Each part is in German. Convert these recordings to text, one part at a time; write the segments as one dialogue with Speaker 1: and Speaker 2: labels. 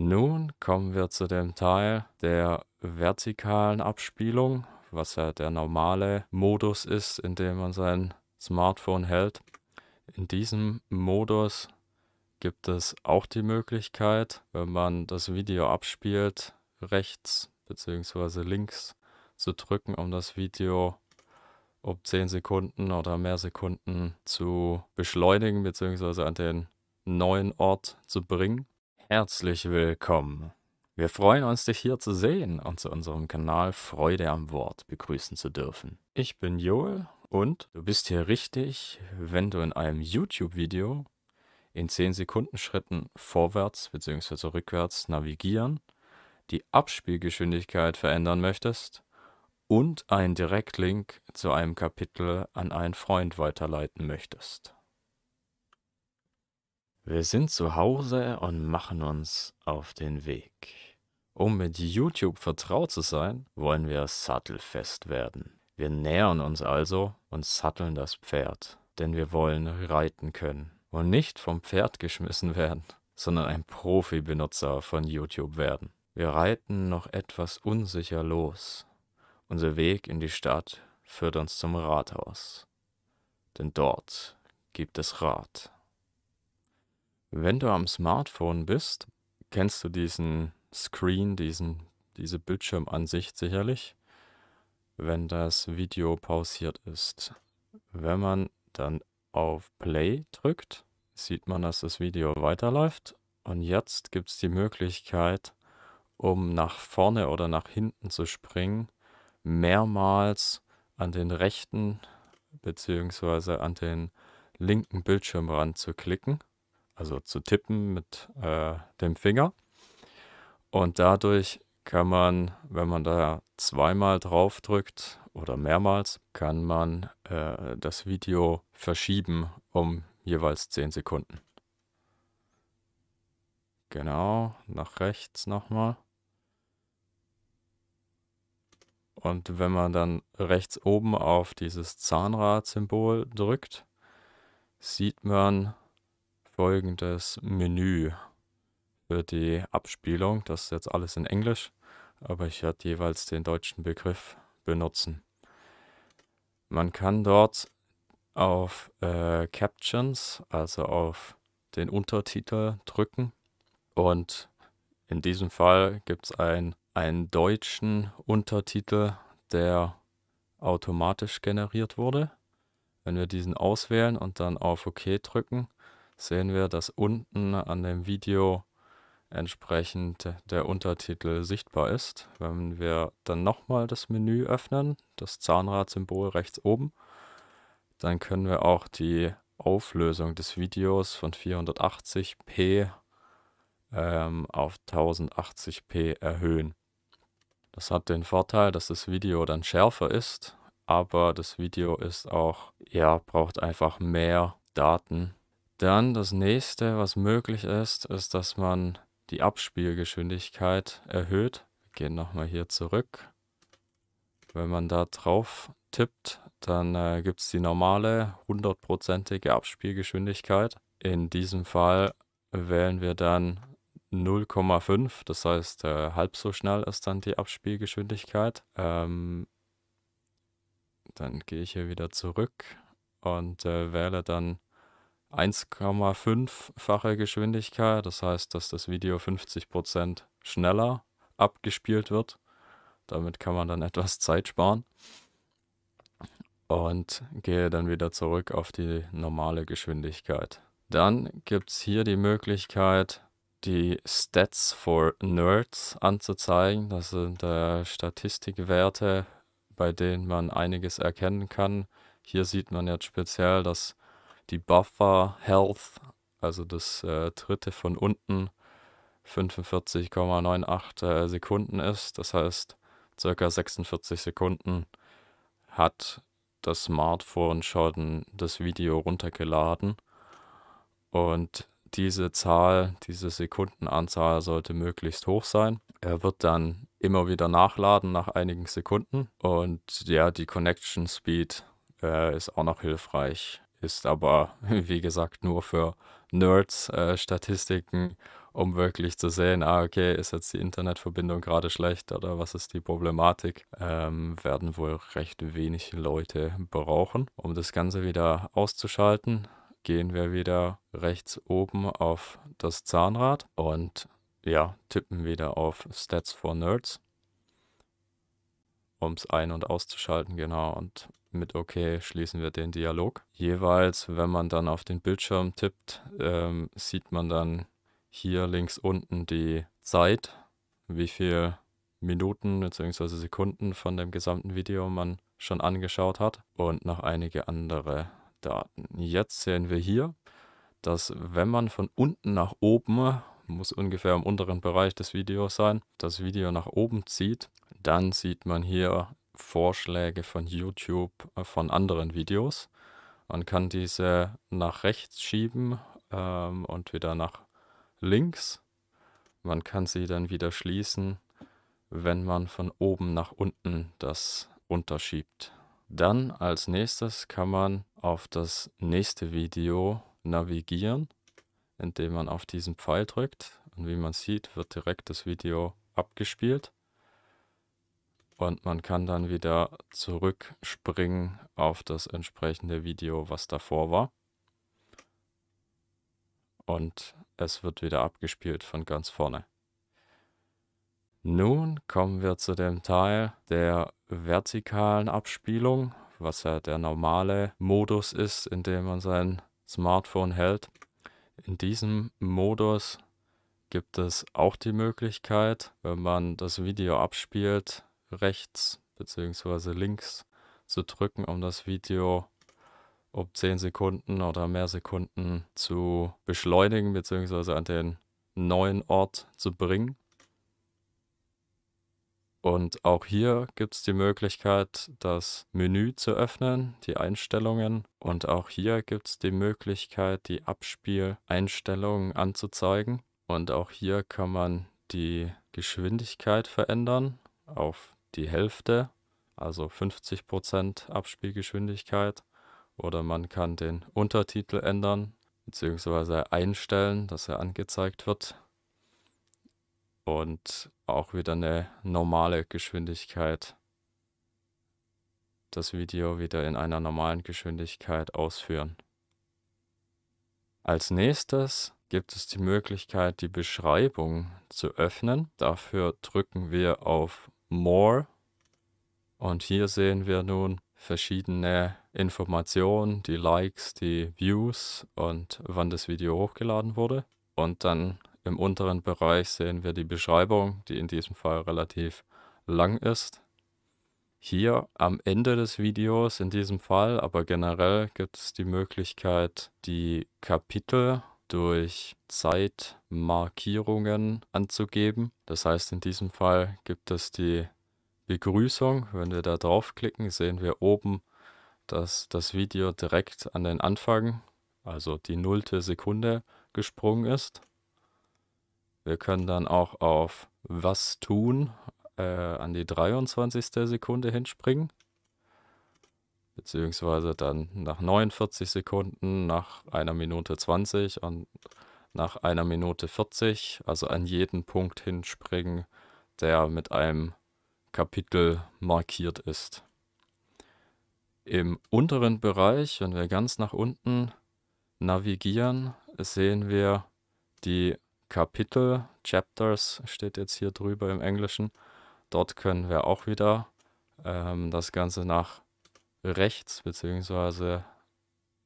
Speaker 1: Nun kommen wir zu dem Teil der vertikalen Abspielung, was ja der normale Modus ist, in dem man sein Smartphone hält. In diesem Modus gibt es auch die Möglichkeit, wenn man das Video abspielt, rechts bzw. links zu drücken, um das Video um 10 Sekunden oder mehr Sekunden zu beschleunigen bzw. an den neuen Ort zu bringen herzlich willkommen. Wir freuen uns, dich hier zu sehen und zu unserem Kanal Freude am Wort begrüßen zu dürfen. Ich bin Joel und du bist hier richtig, wenn du in einem YouTube-Video in 10 Sekunden Schritten vorwärts bzw. rückwärts navigieren, die Abspielgeschwindigkeit verändern möchtest und einen Direktlink zu einem Kapitel an einen Freund weiterleiten möchtest. Wir sind zu Hause und machen uns auf den Weg. Um mit YouTube vertraut zu sein, wollen wir sattelfest werden. Wir nähern uns also und satteln das Pferd, denn wir wollen reiten können und nicht vom Pferd geschmissen werden, sondern ein Profi-Benutzer von YouTube werden. Wir reiten noch etwas unsicher los. Unser Weg in die Stadt führt uns zum Rathaus, denn dort gibt es Rat. Wenn du am Smartphone bist, kennst du diesen Screen, diesen, diese Bildschirmansicht sicherlich, wenn das Video pausiert ist. Wenn man dann auf Play drückt, sieht man, dass das Video weiterläuft. Und jetzt gibt es die Möglichkeit, um nach vorne oder nach hinten zu springen, mehrmals an den rechten bzw. an den linken Bildschirmrand zu klicken also zu tippen mit äh, dem Finger. Und dadurch kann man, wenn man da zweimal drauf drückt oder mehrmals, kann man äh, das Video verschieben um jeweils 10 Sekunden. Genau, nach rechts nochmal. Und wenn man dann rechts oben auf dieses Zahnrad-Symbol drückt, sieht man folgendes Menü für die Abspielung. Das ist jetzt alles in Englisch, aber ich werde jeweils den deutschen Begriff benutzen. Man kann dort auf äh, Captions, also auf den Untertitel drücken und in diesem Fall gibt es ein, einen deutschen Untertitel, der automatisch generiert wurde. Wenn wir diesen auswählen und dann auf OK drücken, sehen wir, dass unten an dem Video entsprechend der Untertitel sichtbar ist. Wenn wir dann nochmal das Menü öffnen, das Zahnradsymbol rechts oben, dann können wir auch die Auflösung des Videos von 480p ähm, auf 1080p erhöhen. Das hat den Vorteil, dass das Video dann schärfer ist, aber das Video ist auch, ja, braucht einfach mehr Daten, dann das nächste, was möglich ist, ist, dass man die Abspielgeschwindigkeit erhöht. Wir gehen nochmal hier zurück. Wenn man da drauf tippt, dann äh, gibt es die normale hundertprozentige Abspielgeschwindigkeit. In diesem Fall wählen wir dann 0,5, das heißt äh, halb so schnell ist dann die Abspielgeschwindigkeit. Ähm, dann gehe ich hier wieder zurück und äh, wähle dann 1,5-fache Geschwindigkeit. Das heißt, dass das Video 50% schneller abgespielt wird. Damit kann man dann etwas Zeit sparen. Und gehe dann wieder zurück auf die normale Geschwindigkeit. Dann gibt es hier die Möglichkeit, die Stats for Nerds anzuzeigen. Das sind äh, Statistikwerte, bei denen man einiges erkennen kann. Hier sieht man jetzt speziell, dass die Buffer Health, also das äh, dritte von unten, 45,98 äh, Sekunden ist. Das heißt, circa 46 Sekunden hat das Smartphone schon das Video runtergeladen. Und diese Zahl, diese Sekundenanzahl sollte möglichst hoch sein. Er wird dann immer wieder nachladen nach einigen Sekunden. Und ja, die Connection Speed äh, ist auch noch hilfreich ist aber, wie gesagt, nur für Nerds äh, Statistiken, um wirklich zu sehen, ah, okay, ist jetzt die Internetverbindung gerade schlecht oder was ist die Problematik, ähm, werden wohl recht wenig Leute brauchen. Um das Ganze wieder auszuschalten, gehen wir wieder rechts oben auf das Zahnrad und ja, tippen wieder auf Stats for Nerds um es ein- und auszuschalten, genau. Und mit OK schließen wir den Dialog. Jeweils, wenn man dann auf den Bildschirm tippt, ähm, sieht man dann hier links unten die Zeit, wie viele Minuten bzw. Sekunden von dem gesamten Video man schon angeschaut hat und noch einige andere Daten. Jetzt sehen wir hier, dass wenn man von unten nach oben, muss ungefähr im unteren Bereich des Videos sein, das Video nach oben zieht, dann sieht man hier Vorschläge von YouTube äh, von anderen Videos Man kann diese nach rechts schieben ähm, und wieder nach links. Man kann sie dann wieder schließen, wenn man von oben nach unten das unterschiebt. Dann als nächstes kann man auf das nächste Video navigieren, indem man auf diesen Pfeil drückt. Und wie man sieht, wird direkt das Video abgespielt und man kann dann wieder zurückspringen auf das entsprechende Video, was davor war. Und es wird wieder abgespielt von ganz vorne. Nun kommen wir zu dem Teil der vertikalen Abspielung, was ja der normale Modus ist, in dem man sein Smartphone hält. In diesem Modus gibt es auch die Möglichkeit, wenn man das Video abspielt, rechts bzw. links zu drücken, um das Video um 10 Sekunden oder mehr Sekunden zu beschleunigen bzw. an den neuen Ort zu bringen. Und auch hier gibt es die Möglichkeit, das Menü zu öffnen, die Einstellungen. Und auch hier gibt es die Möglichkeit, die Abspieleinstellungen anzuzeigen. Und auch hier kann man die Geschwindigkeit verändern auf die Hälfte, also 50% Abspielgeschwindigkeit. Oder man kann den Untertitel ändern bzw. einstellen, dass er angezeigt wird. Und auch wieder eine normale Geschwindigkeit. Das Video wieder in einer normalen Geschwindigkeit ausführen. Als nächstes gibt es die Möglichkeit, die Beschreibung zu öffnen. Dafür drücken wir auf More. Und hier sehen wir nun verschiedene Informationen, die Likes, die Views und wann das Video hochgeladen wurde. Und dann im unteren Bereich sehen wir die Beschreibung, die in diesem Fall relativ lang ist. Hier am Ende des Videos in diesem Fall, aber generell gibt es die Möglichkeit, die Kapitel durch Zeitmarkierungen anzugeben. Das heißt, in diesem Fall gibt es die Begrüßung. Wenn wir da draufklicken, sehen wir oben, dass das Video direkt an den Anfang, also die nullte Sekunde, gesprungen ist. Wir können dann auch auf Was tun äh, an die 23. Sekunde hinspringen beziehungsweise dann nach 49 Sekunden, nach einer Minute 20 und nach einer Minute 40, also an jeden Punkt hinspringen, der mit einem Kapitel markiert ist. Im unteren Bereich, wenn wir ganz nach unten navigieren, sehen wir die Kapitel, Chapters steht jetzt hier drüber im Englischen. Dort können wir auch wieder ähm, das Ganze nach rechts bzw.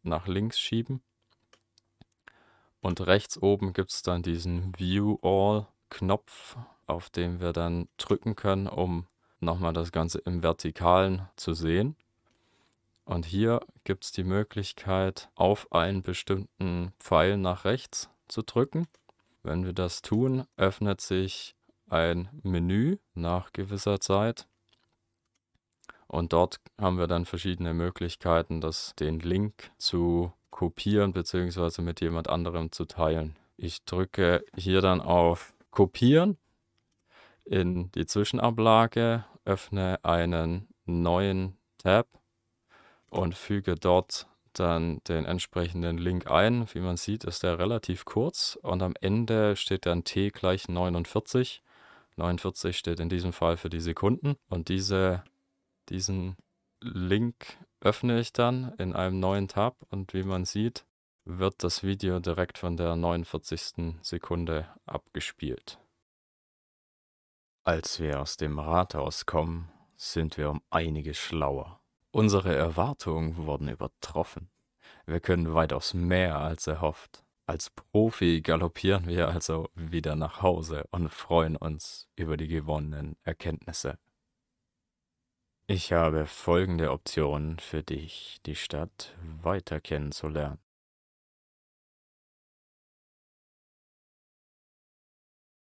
Speaker 1: nach links schieben. Und rechts oben gibt es dann diesen View All-Knopf, auf den wir dann drücken können, um nochmal das Ganze im Vertikalen zu sehen. Und hier gibt es die Möglichkeit, auf einen bestimmten Pfeil nach rechts zu drücken. Wenn wir das tun, öffnet sich ein Menü nach gewisser Zeit. Und dort haben wir dann verschiedene Möglichkeiten, das, den Link zu kopieren bzw. mit jemand anderem zu teilen. Ich drücke hier dann auf Kopieren in die Zwischenablage, öffne einen neuen Tab und füge dort dann den entsprechenden Link ein. Wie man sieht, ist der relativ kurz und am Ende steht dann t gleich 49. 49 steht in diesem Fall für die Sekunden und diese diesen Link öffne ich dann in einem neuen Tab und wie man sieht, wird das Video direkt von der 49. Sekunde abgespielt. Als wir aus dem Rathaus kommen, sind wir um einige schlauer. Unsere Erwartungen wurden übertroffen. Wir können weitaus mehr als erhofft. Als Profi galoppieren wir also wieder nach Hause und freuen uns über die gewonnenen Erkenntnisse. Ich habe folgende Optionen für dich, die Stadt weiter kennenzulernen.